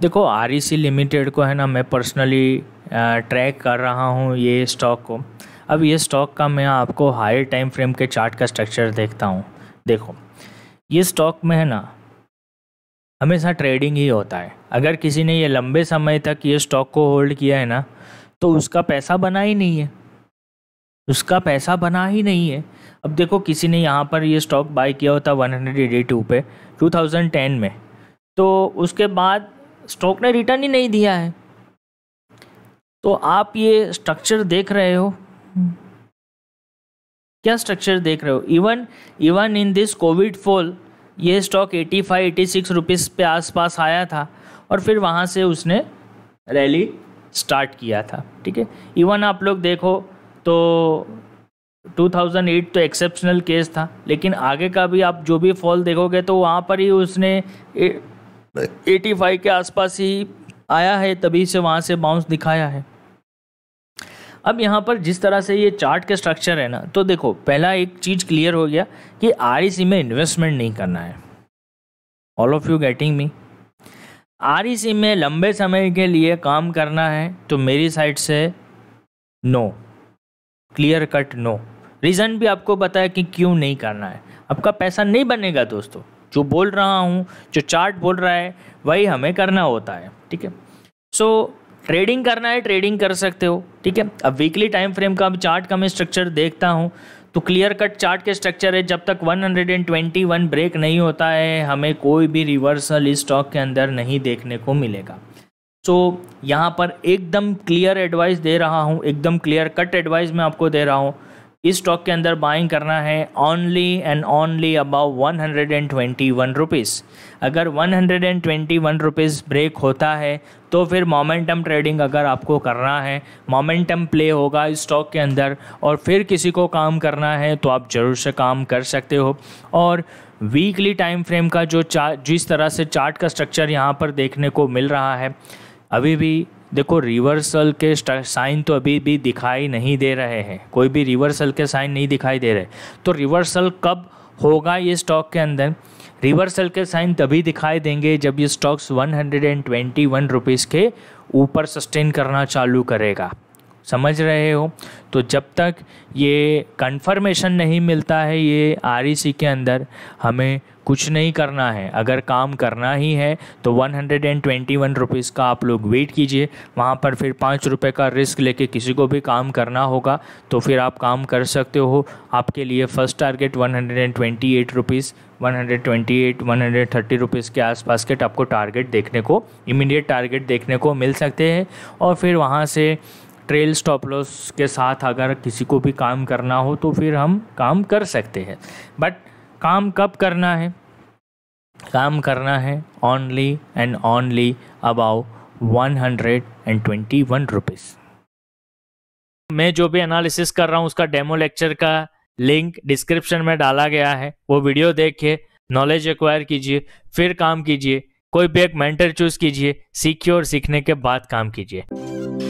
देखो are limited e को है ना मैं पर्सनली ट्रैक कर रहा हूँ ये स्टॉक को अब ये स्टॉक का मैं आपको हायर टाइम फ्रेम के चार्ट का स्ट्रक्चर देखता हूँ देखो ये स्टॉक में है ना हमेशा ट्रेडिंग ही होता है अगर किसी ने ये लंबे समय तक ये स्टॉक को होल्ड किया है ना तो उसका पैसा बना ही नहीं है उसका पैसा बना ही नहीं है अब देखो किसी ने यहाँ पर ये स्टॉक बाई किया होता वन हंड्रेड एटी टू पे टेन में तो उसके बाद स्टॉक ने रिटर्न ही नहीं दिया है तो आप ये स्ट्रक्चर देख रहे हो क्या स्ट्रक्चर देख रहे हो even even in this covid fall ये स्टॉक 85 सिक्स रुपीज पे आसपास आया था और फिर वहाँ से उसने रैली स्टार्ट किया था ठीक है इवन आप लोग देखो तो 2008 तो एक्सेप्शनल केस था लेकिन आगे का भी आप जो भी फॉल देखोगे तो वहाँ पर ही उसने एटी फाइव के आसपास ही आया है तभी से वहाँ से बाउंस दिखाया है अब यहाँ पर जिस तरह से ये चार्ट के स्ट्रक्चर है ना तो देखो पहला एक चीज़ क्लियर हो गया कि आर e में इन्वेस्टमेंट नहीं करना है all of you getting me आर में लंबे समय के लिए काम करना है तो मेरी साइड से no clear cut no reason भी आपको पता है कि क्यों नहीं करना है आपका पैसा नहीं बनेगा दोस्तों जो बोल रहा हूँ जो चार्ट बोल रहा है वही हमें करना होता है ठीक है सो ट्रेडिंग करना है ट्रेडिंग कर सकते हो ठीक है अब वीकली टाइम फ्रेम का अब चार्ट का मैं स्ट्रक्चर देखता हूँ तो क्लियर कट चार्ट के स्ट्रक्चर है जब तक 121 ब्रेक नहीं होता है हमें कोई भी रिवर्सल इस स्टॉक के अंदर नहीं देखने को मिलेगा सो so, यहाँ पर एकदम क्लियर एडवाइस दे रहा हूँ एकदम क्लियर कट एडवाइस मैं आपको दे रहा हूँ इस स्टॉक के अंदर बाइंग करना है only and only about one hundred and twenty one rupees अगर one hundred and twenty one rupees break होता है तो फिर मोमेंटम ट्रेडिंग अगर आपको करना है मोमेंटम प्ले होगा इस स्टॉक के अंदर और फिर किसी को काम करना है तो आप ज़रूर से काम कर सकते हो और वीकली टाइम फ्रेम का जो चार्ट जिस तरह से चार्ट का स्ट्रक्चर यहाँ पर देखने को मिल रहा है अभी भी देखो रिवर्सल के साइन तो अभी भी दिखाई नहीं दे रहे हैं कोई भी रिवर्सल के साइन नहीं दिखाई दे रहे तो रिवर्सल कब होगा ये स्टॉक के अंदर रिवर्सल के साइन तभी दिखाई देंगे जब ये स्टॉक्स 121 हंड्रेड के ऊपर सस्टेन करना चालू करेगा समझ रहे हो तो जब तक ये कंफर्मेशन नहीं मिलता है ये आर e के अंदर हमें कुछ नहीं करना है अगर काम करना ही है तो 121 रुपीज़ का आप लोग वेट कीजिए वहाँ पर फिर पाँच रुपये का रिस्क लेके किसी को भी काम करना होगा तो फिर आप काम कर सकते हो आपके लिए first target 128 one hundred thirty rupees के आसपास के आपको टारगेट देखने को इमीडिएट टारगेट देखने को मिल सकते हैं और फिर वहाँ से ट्रेल स्टॉप लॉस के साथ अगर किसी को भी काम करना हो तो फिर हम काम कर सकते हैं बट काम कब करना है काम करना है only and only about one hundred and twenty one rupees मैं जो भी एनालिसिस कर रहा हूँ उसका डेमो लेक्चर का लिंक डिस्क्रिप्शन में डाला गया है वो वीडियो देखिए नॉलेज एक्वायर कीजिए फिर काम कीजिए कोई भी एक मेंटर चूज कीजिए सीखिए और सीखने के बाद काम कीजिए